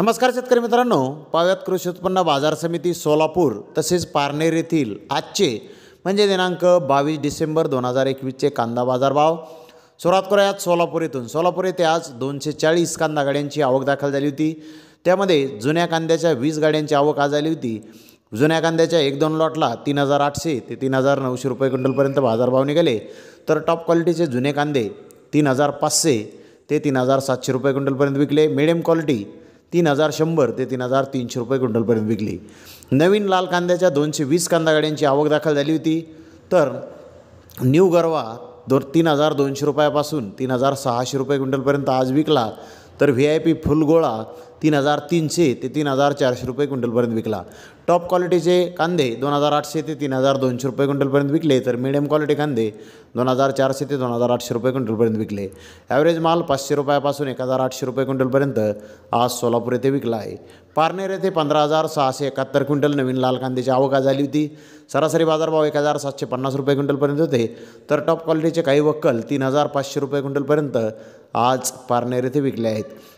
नमस्कार शेतकरी मित्रांनो पाव्यात कृषी उत्पन्न बाजार समिती सोलापूर तसेच पारनेर येथील आजचे म्हणजे दिनांक बावीस डिसेंबर दोन हजार एकवीसचे कांदा बाजारभाव सुरुवात करूयात सोलापूर येथून सोलापूर येथे आज दोनशे चाळीस कांदा गाड्यांची आवक दाखल झाली होती त्यामध्ये जुन्या कांद्याच्या वीस गाड्यांची आवक आज झाली होती जुन्या कांद्याच्या एक दोन लॉटला तीन हजार आठशे ते तीन हजार नऊशे रुपये क्विंटलपर्यंत बाजारभाव निघाले तर टॉप क्वालिटीचे जुने कांदे तीन हजार पाचशे ते तीन हजार सातशे रुपये क्विंटलपर्यंत विकले मिडियम क्वालिटी तीन हजार शंभर ते तीन हजार तीनशे रुपये क्विंटलपर्यंत विकली नवीन लाल कांद्याच्या दोनशे वीस कांदा गाड्यांची आवक दाखल झाली होती तर न्यू गरवा दो तीन हजार दोनशे रुपयापासून तीन हजार सहाशे रुपये क्विंटलपर्यंत आज विकला तर व्ही आय पी फुलगोळा तीन हजार तीनशे ते तीन हजार चारशे रुपये क्विंटलपर्यंत विकला टॉप क्वालिटीचे कांदे दोन हजार आठशे ते तीन हजार दोनशे रुपये क्विंटलपर्यंत विकले तर मिडियम क्वालिटी कांदे दोन हजार चारशे ते दोन हजार आठशे रुपये क्विंटलपर्यंत विकले ॲव्हरेज माल पाचशे रुपयापासून एक हजार आठशे रुपये क्विंटलपर्यंत आज सोलापूर येथे विकला आहे पारनेर येथे पंधरा हजार सहाशे एकाहत्तर क्विंटल नवीन लाल कांद्याची आवक झाली होती सरासरी बाजारभाव एक हजार सातशे पन्नास रुपये क्विंटलपर्यंत होते तर टॉप क्वालिटीचे काही वक्कल तीन हजार पाचशे रुपये क्विंटलपर्यंत आज पारनेर येथे विकले आहेत